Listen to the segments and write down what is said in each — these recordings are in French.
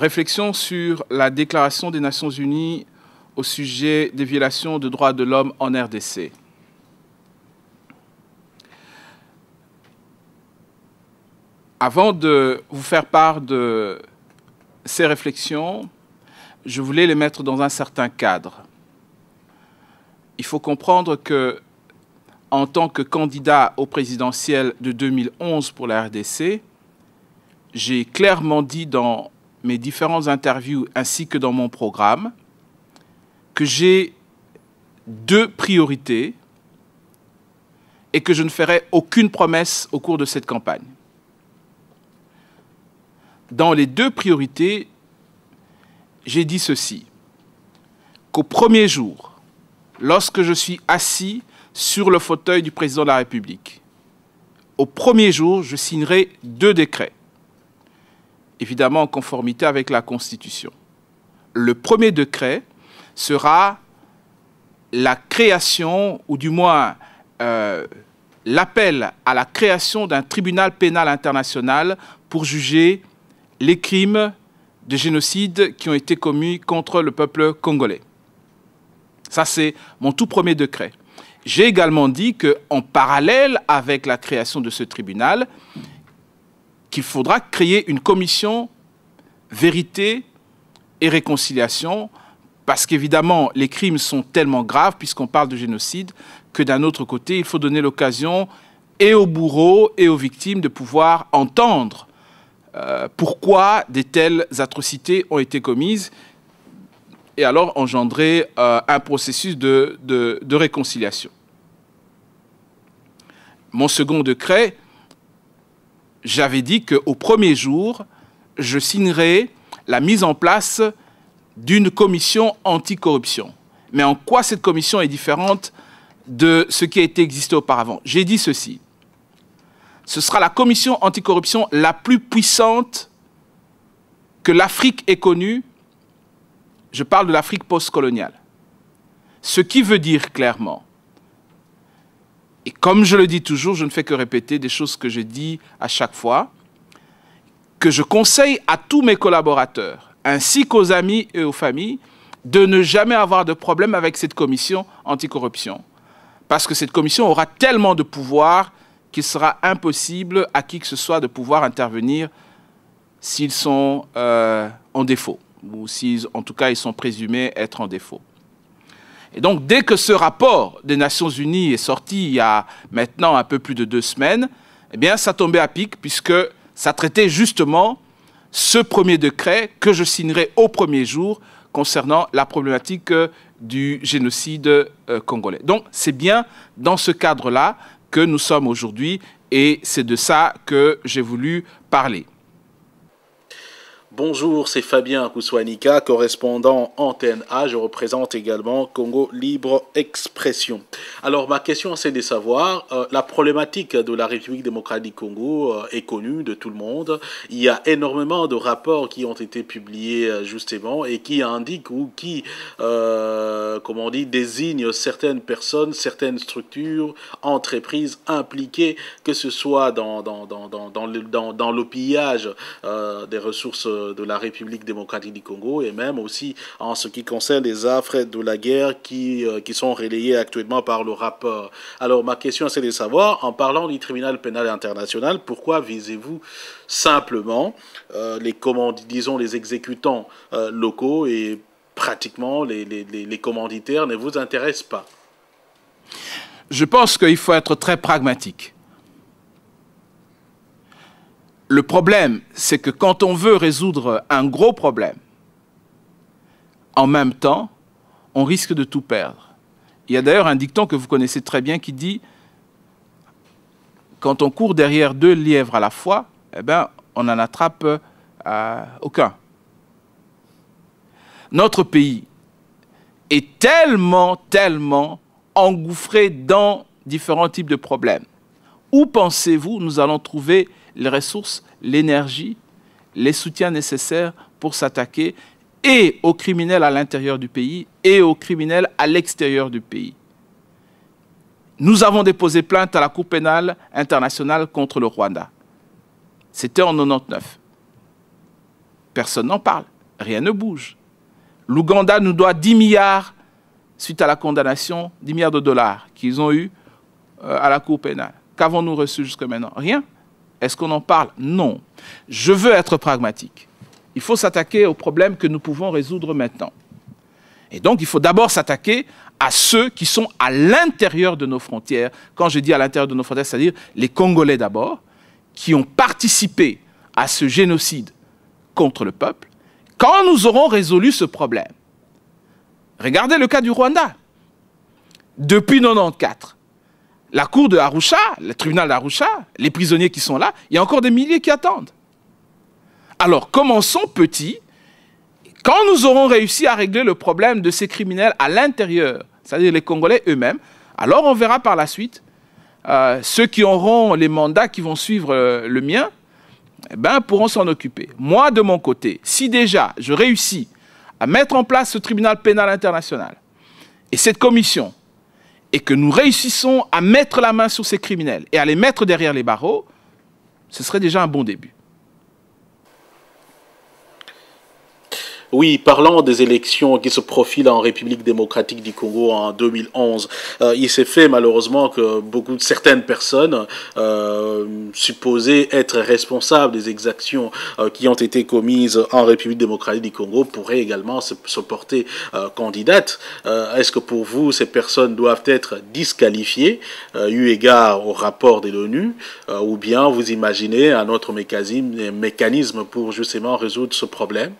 Réflexion sur la déclaration des Nations Unies au sujet des violations de droits de l'homme en RDC. Avant de vous faire part de ces réflexions, je voulais les mettre dans un certain cadre. Il faut comprendre que, en tant que candidat au présidentiel de 2011 pour la RDC, j'ai clairement dit dans mes différentes interviews ainsi que dans mon programme que j'ai deux priorités et que je ne ferai aucune promesse au cours de cette campagne. Dans les deux priorités, j'ai dit ceci, qu'au premier jour, lorsque je suis assis sur le fauteuil du président de la République, au premier jour, je signerai deux décrets évidemment en conformité avec la Constitution. Le premier décret sera la création, ou du moins euh, l'appel à la création d'un tribunal pénal international pour juger les crimes de génocide qui ont été commis contre le peuple congolais. Ça, c'est mon tout premier décret. J'ai également dit qu'en parallèle avec la création de ce tribunal, qu'il faudra créer une commission vérité et réconciliation, parce qu'évidemment, les crimes sont tellement graves, puisqu'on parle de génocide, que d'un autre côté, il faut donner l'occasion et aux bourreaux et aux victimes de pouvoir entendre euh, pourquoi des telles atrocités ont été commises, et alors engendrer euh, un processus de, de réconciliation. Mon second décret j'avais dit qu'au premier jour, je signerai la mise en place d'une commission anticorruption. Mais en quoi cette commission est différente de ce qui a été existé auparavant J'ai dit ceci. Ce sera la commission anticorruption la plus puissante que l'Afrique ait connue. Je parle de l'Afrique postcoloniale. Ce qui veut dire clairement et comme je le dis toujours, je ne fais que répéter des choses que je dis à chaque fois, que je conseille à tous mes collaborateurs, ainsi qu'aux amis et aux familles, de ne jamais avoir de problème avec cette commission anticorruption. Parce que cette commission aura tellement de pouvoir qu'il sera impossible à qui que ce soit de pouvoir intervenir s'ils sont euh, en défaut, ou s'ils, en tout cas ils sont présumés être en défaut. Et donc, dès que ce rapport des Nations Unies est sorti il y a maintenant un peu plus de deux semaines, eh bien, ça tombait à pic puisque ça traitait justement ce premier décret que je signerai au premier jour concernant la problématique euh, du génocide euh, congolais. Donc, c'est bien dans ce cadre-là que nous sommes aujourd'hui et c'est de ça que j'ai voulu parler. Bonjour, c'est Fabien Kouswanika, correspondant Antenne A. Je représente également Congo Libre Expression. Alors, ma question, c'est de savoir, euh, la problématique de la République démocratique du Congo euh, est connue de tout le monde. Il y a énormément de rapports qui ont été publiés, euh, justement, et qui indiquent ou qui, comment on dit, désignent certaines personnes, certaines structures, entreprises impliquées, que ce soit dans, dans, dans le pillage des ressources de la République démocratique du Congo et même aussi en ce qui concerne les affres de la guerre qui, euh, qui sont relayées actuellement par le rapport. Alors ma question c'est de savoir, en parlant du tribunal pénal international, pourquoi visez-vous simplement euh, les commanditaires, disons les exécutants euh, locaux et pratiquement les, les, les commanditaires ne vous intéressent pas Je pense qu'il faut être très pragmatique le problème, c'est que quand on veut résoudre un gros problème, en même temps, on risque de tout perdre. Il y a d'ailleurs un dicton que vous connaissez très bien qui dit quand on court derrière deux lièvres à la fois, eh ben, on n'en attrape euh, aucun. Notre pays est tellement, tellement engouffré dans différents types de problèmes. Où pensez-vous nous allons trouver les ressources, l'énergie, les soutiens nécessaires pour s'attaquer et aux criminels à l'intérieur du pays et aux criminels à l'extérieur du pays. Nous avons déposé plainte à la Cour pénale internationale contre le Rwanda. C'était en 99. Personne n'en parle, rien ne bouge. L'Ouganda nous doit 10 milliards suite à la condamnation, 10 milliards de dollars qu'ils ont eu euh, à la Cour pénale. Qu'avons-nous reçu jusque maintenant Rien. Est-ce qu'on en parle Non. Je veux être pragmatique. Il faut s'attaquer aux problèmes que nous pouvons résoudre maintenant. Et donc, il faut d'abord s'attaquer à ceux qui sont à l'intérieur de nos frontières. Quand je dis à l'intérieur de nos frontières, c'est-à-dire les Congolais d'abord, qui ont participé à ce génocide contre le peuple, quand nous aurons résolu ce problème. Regardez le cas du Rwanda. Depuis 1994, la cour de Arusha, le tribunal d'Arusha, les prisonniers qui sont là, il y a encore des milliers qui attendent. Alors commençons petit. Quand nous aurons réussi à régler le problème de ces criminels à l'intérieur, c'est-à-dire les Congolais eux-mêmes, alors on verra par la suite euh, ceux qui auront les mandats qui vont suivre euh, le mien, eh ben, pourront s'en occuper. Moi, de mon côté, si déjà je réussis à mettre en place ce tribunal pénal international et cette commission et que nous réussissons à mettre la main sur ces criminels et à les mettre derrière les barreaux, ce serait déjà un bon début. Oui, parlant des élections qui se profilent en République démocratique du Congo en 2011, euh, il s'est fait malheureusement que beaucoup de certaines personnes euh, supposées être responsables des exactions euh, qui ont été commises en République démocratique du Congo pourraient également se, porter candidates. Est-ce que pour vous, ces personnes doivent être disqualifiées eu égard au rapport de l'ONU ou bien vous imaginez un autre mécanisme pour justement résoudre ce problème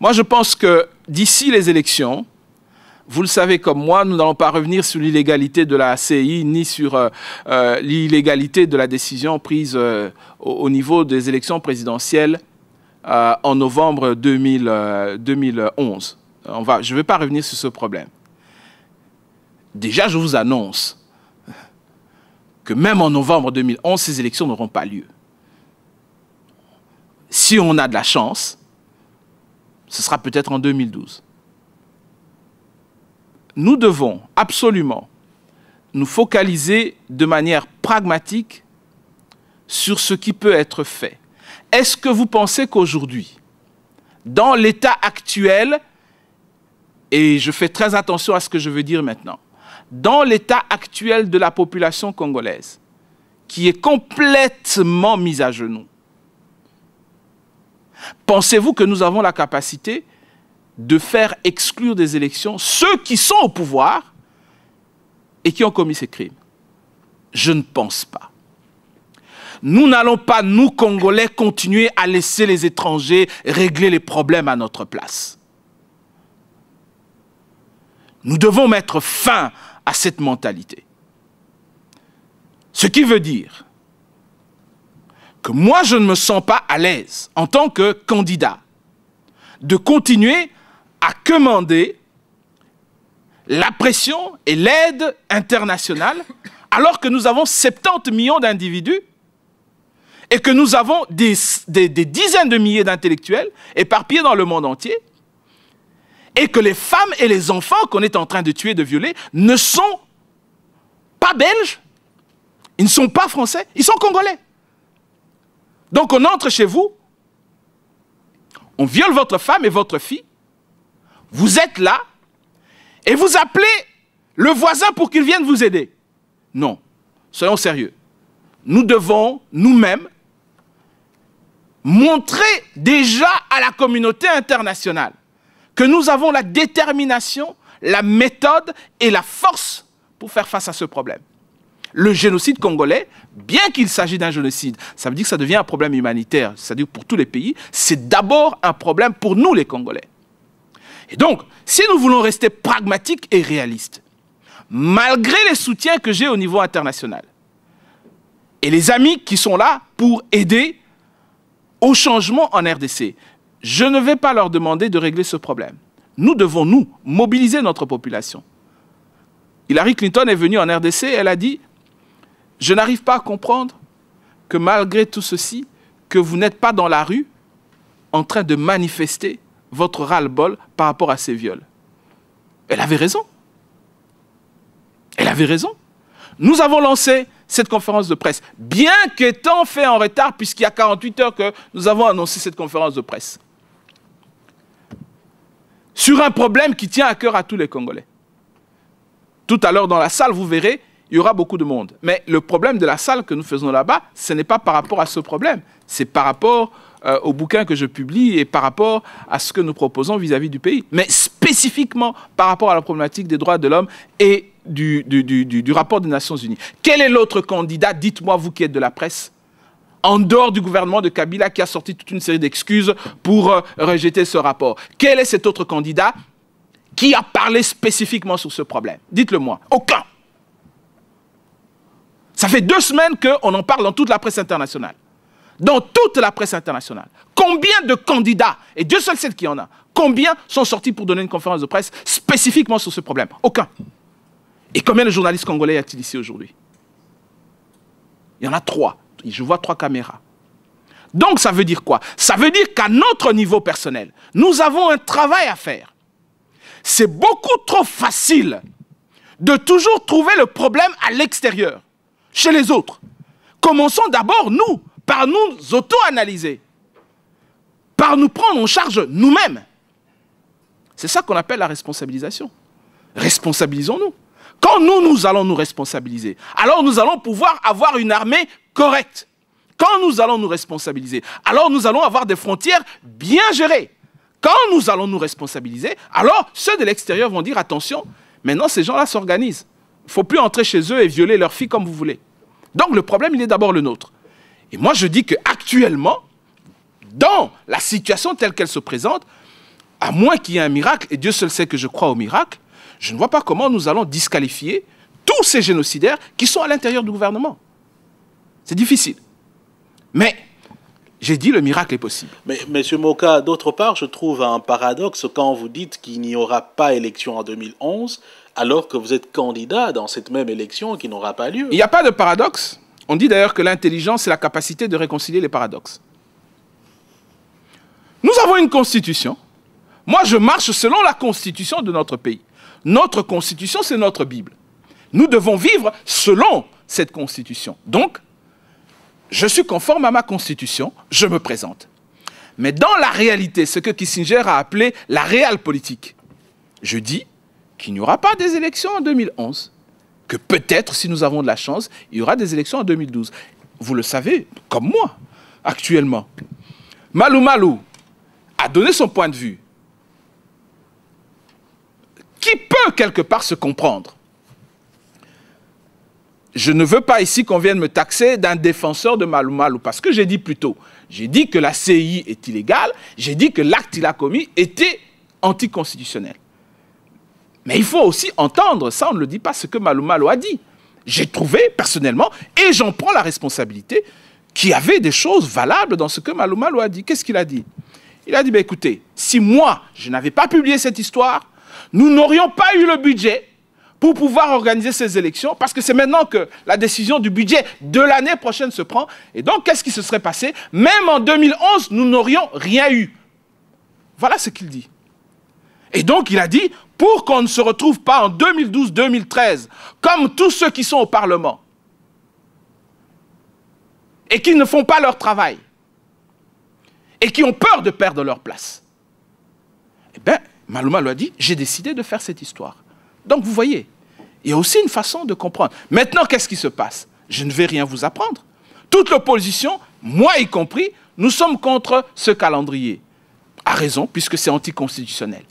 moi, je pense que d'ici les élections, vous le savez comme moi, nous n'allons pas revenir sur l'illégalité de la CI ni sur euh, euh, l'illégalité de la décision prise euh, au, niveau des élections présidentielles en novembre 2011. je ne vais pas revenir sur ce problème. Déjà, je vous annonce que même en novembre 2011, ces élections n'auront pas lieu. Si on a de la chance, ce sera peut-être en 2012. Nous devons absolument nous focaliser de manière pragmatique sur ce qui peut être fait. Est-ce que vous pensez qu'aujourd'hui, dans l'état actuel, et je fais très attention à ce que je veux dire maintenant, dans l'état actuel de la population congolaise, qui est complètement mise à genoux, Pensez-vous que nous avons la capacité de faire exclure des élections ceux qui sont au pouvoir et qui ont commis ces crimes Je ne pense pas. Nous n'allons pas, nous, Congolais, continuer à laisser les étrangers régler les problèmes à notre place. Nous devons mettre fin à cette mentalité. Ce qui veut dire moi je ne me sens pas à l'aise en tant que candidat de continuer à commander la pression et l'aide internationale alors que nous avons 70 millions d'individus et que nous avons des, des dizaines de milliers d'intellectuels éparpillés dans le monde entier et que les femmes et les enfants qu'on est en train de tuer, de violer, ne sont pas belges, ils ne sont pas français, ils sont congolais. Donc on entre chez vous, on viole votre femme et votre fille, vous êtes là, et vous appelez le voisin pour qu'il vienne vous aider. Non, soyons sérieux. Nous devons nous-mêmes montrer déjà à la communauté internationale que nous avons la détermination, la méthode et la force pour faire face à ce problème le génocide congolais, bien qu'il s'agisse d'un génocide, ça veut dire que ça devient un problème humanitaire, c'est-à-dire pour tous les pays, c'est d'abord un problème pour nous les Congolais. Et donc, si nous voulons rester pragmatiques et réalistes, malgré les soutiens que j'ai au niveau international, et les amis qui sont là pour aider au changement en RDC, je ne vais pas leur demander de régler ce problème. Nous devons, nous, mobiliser notre population. Hillary Clinton est venue en RDC, elle a dit je n'arrive pas à comprendre que malgré tout ceci, que vous n'êtes pas dans la rue en train de manifester votre ras-le-bol par rapport à ces viols. Elle avait raison. Elle avait raison. Nous avons lancé cette conférence de presse, bien qu'étant fait en retard, puisqu'il y a 48 heures que nous avons annoncé cette conférence de presse, sur un problème qui tient à cœur à tous les Congolais. Tout à l'heure dans la salle, vous verrez, il y aura beaucoup de monde. Mais le problème de la salle que nous faisons là-bas, ce n'est pas par rapport à ce problème, c'est par rapport euh, au bouquin que je publie et par rapport à ce que nous proposons vis-à-vis du pays, mais spécifiquement par rapport à la problématique des droits de l'homme et du, rapport des Nations Unies. Quel est l'autre candidat, dites-moi vous qui êtes de la presse, en dehors du gouvernement de Kabila qui a sorti toute une série d'excuses pour euh, rejeter ce rapport Quel est cet autre candidat qui a parlé spécifiquement sur ce problème Dites-le-moi. Aucun ça fait deux semaines qu'on en parle dans toute la presse internationale. Dans toute la presse internationale. Combien de candidats, et Dieu seul sait qu'il y en a, combien sont sortis pour donner une conférence de presse spécifiquement sur ce problème Aucun. Et combien de journalistes congolais y a-t-il ici aujourd'hui Il y en a trois. Je vois trois caméras. Donc ça veut dire quoi Ça veut dire qu'à notre niveau personnel, nous avons un travail à faire. C'est beaucoup trop facile de toujours trouver le problème à l'extérieur chez les autres. Commençons d'abord, nous, par nous auto-analyser, par nous prendre en charge nous-mêmes. C'est ça qu'on appelle la responsabilisation. Responsabilisons-nous. Quand nous, nous allons nous responsabiliser, alors nous allons pouvoir avoir une armée correcte. Quand nous allons nous responsabiliser, alors nous allons avoir des frontières bien gérées. Quand nous allons nous responsabiliser, alors ceux de l'extérieur vont dire attention, maintenant ces gens-là s'organisent. Il ne faut plus entrer chez eux et violer leurs filles comme vous voulez. Donc le problème, il est d'abord le nôtre. Et moi, je dis qu'actuellement, dans la situation telle qu'elle se présente, à moins qu'il y ait un miracle, et Dieu seul sait que je crois au miracle, je ne vois pas comment nous allons disqualifier tous ces génocidaires qui sont à l'intérieur du gouvernement. C'est difficile. Mais j'ai dit le miracle est possible. Mais Monsieur Moka, d'autre part, je trouve un paradoxe quand vous dites qu'il n'y aura pas élection en 2011, alors que vous êtes candidat dans cette même élection qui n'aura pas lieu. Il n'y a pas de paradoxe. On dit d'ailleurs que l'intelligence, c'est la capacité de réconcilier les paradoxes. Nous avons une constitution. Moi, je marche selon la constitution de notre pays. Notre constitution, c'est notre Bible. Nous devons vivre selon cette constitution. Donc, je suis conforme à ma constitution, je me présente. Mais dans la réalité, ce que Kissinger a appelé la réelle politique, je dis, qu'il n'y aura pas des élections en 2011, que peut-être, si nous avons de la chance, il y aura des élections en 2012. Vous le savez, comme moi, actuellement. Malou Malou a donné son point de vue, qui peut quelque part se comprendre. Je ne veux pas ici qu'on vienne me taxer d'un défenseur de Malou Malou, parce que j'ai dit plus tôt, j'ai dit que la CI est illégale, j'ai dit que l'acte qu'il a commis était anticonstitutionnel. Mais il faut aussi entendre, ça on ne le dit pas, ce que Malou a dit. J'ai trouvé personnellement, et j'en prends la responsabilité, qu'il y avait des choses valables dans ce que Malou a dit. Qu'est-ce qu'il a dit Il a dit, bah, écoutez, si moi, je n'avais pas publié cette histoire, nous n'aurions pas eu le budget pour pouvoir organiser ces élections, parce que c'est maintenant que la décision du budget de l'année prochaine se prend. Et donc, qu'est-ce qui se serait passé Même en 2011, nous n'aurions rien eu. Voilà ce qu'il dit. Et donc, il a dit, pour qu'on ne se retrouve pas en 2012-2013 comme tous ceux qui sont au Parlement et qui ne font pas leur travail et qui ont peur de perdre leur place. Eh bien, Maluma lui a dit, j'ai décidé de faire cette histoire. Donc vous voyez, il y a aussi une façon de comprendre. Maintenant, qu'est-ce qui se passe Je ne vais rien vous apprendre. Toute l'opposition, moi y compris, nous sommes contre ce calendrier. À raison, puisque c'est anticonstitutionnel.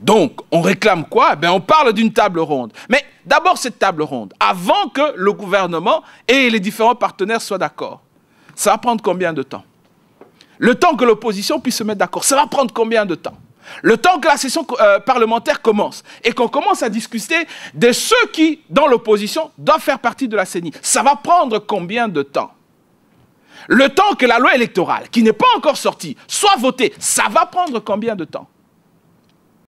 Donc, on réclame quoi eh On parle d'une table ronde. Mais d'abord cette table ronde, avant que le gouvernement et les différents partenaires soient d'accord. Ça va prendre combien de temps Le temps que l'opposition puisse se mettre d'accord, ça va prendre combien de temps Le temps que la session euh, parlementaire commence et qu'on commence à discuter de ceux qui, dans l'opposition, doivent faire partie de la CENI, ça va prendre combien de temps Le temps que la loi électorale, qui n'est pas encore sortie, soit votée, ça va prendre combien de temps